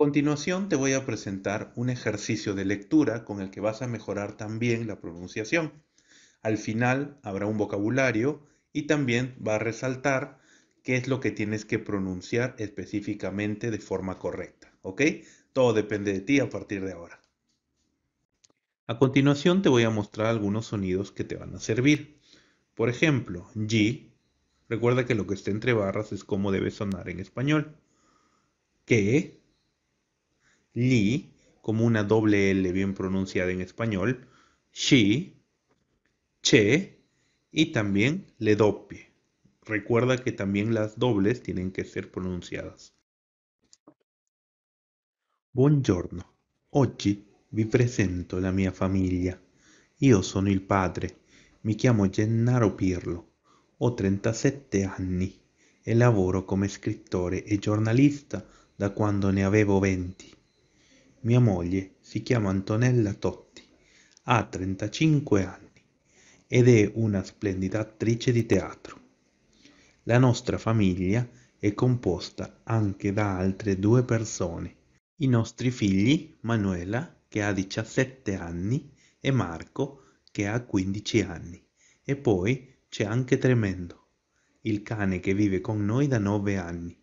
continuación te voy a presentar un ejercicio de lectura con el que vas a mejorar también la pronunciación. Al final habrá un vocabulario y también va a resaltar qué es lo que tienes que pronunciar específicamente de forma correcta. ¿Ok? Todo depende de ti a partir de ahora. A continuación te voy a mostrar algunos sonidos que te van a servir. Por ejemplo, G. Recuerda que lo que está entre barras es cómo debe sonar en español. Que Li, como una doble L bien pronunciada en español, Shi, Che y también LE Doppie. Recuerda que también las dobles tienen que ser pronunciadas. Buongiorno. Oggi vi presento la mia famiglia. Io sono il padre. Mi chiamo Gennaro Pirlo. Ho 37 anni e lavoro come scrittore e giornalista da quando ne avevo 20. Mia moglie si chiama Antonella Totti, ha 35 anni ed è una splendida attrice di teatro. La nostra famiglia è composta anche da altre due persone, i nostri figli Manuela che ha 17 anni e Marco che ha 15 anni e poi c'è anche Tremendo, il cane che vive con noi da 9 anni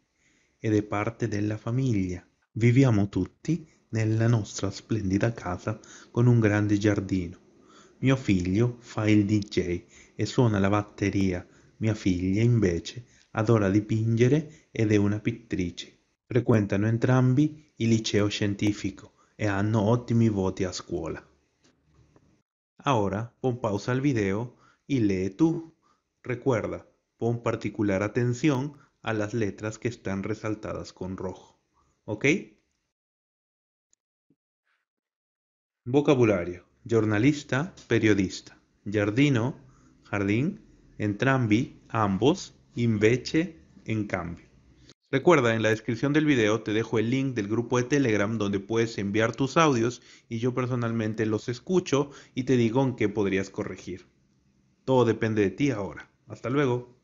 ed è parte della famiglia. Viviamo tutti nella nostra splendida casa con un grande giardino. Mio figlio fa il DJ e suona la batteria, mia figlia invece adora dipingere ed è una pittrice. Frequentano entrambi il liceo scientifico e hanno ottimi voti a scuola. Ora, pon pausa al video e lee tu. Recuerda, pon particolare attenzione a las letras che stanno resaltadas con rojo. ¿Ok? Vocabulario. Jornalista, periodista. jardino, jardín. Entrambi, ambos. Inveche, en cambio. Recuerda, en la descripción del video te dejo el link del grupo de Telegram donde puedes enviar tus audios y yo personalmente los escucho y te digo en qué podrías corregir. Todo depende de ti ahora. Hasta luego.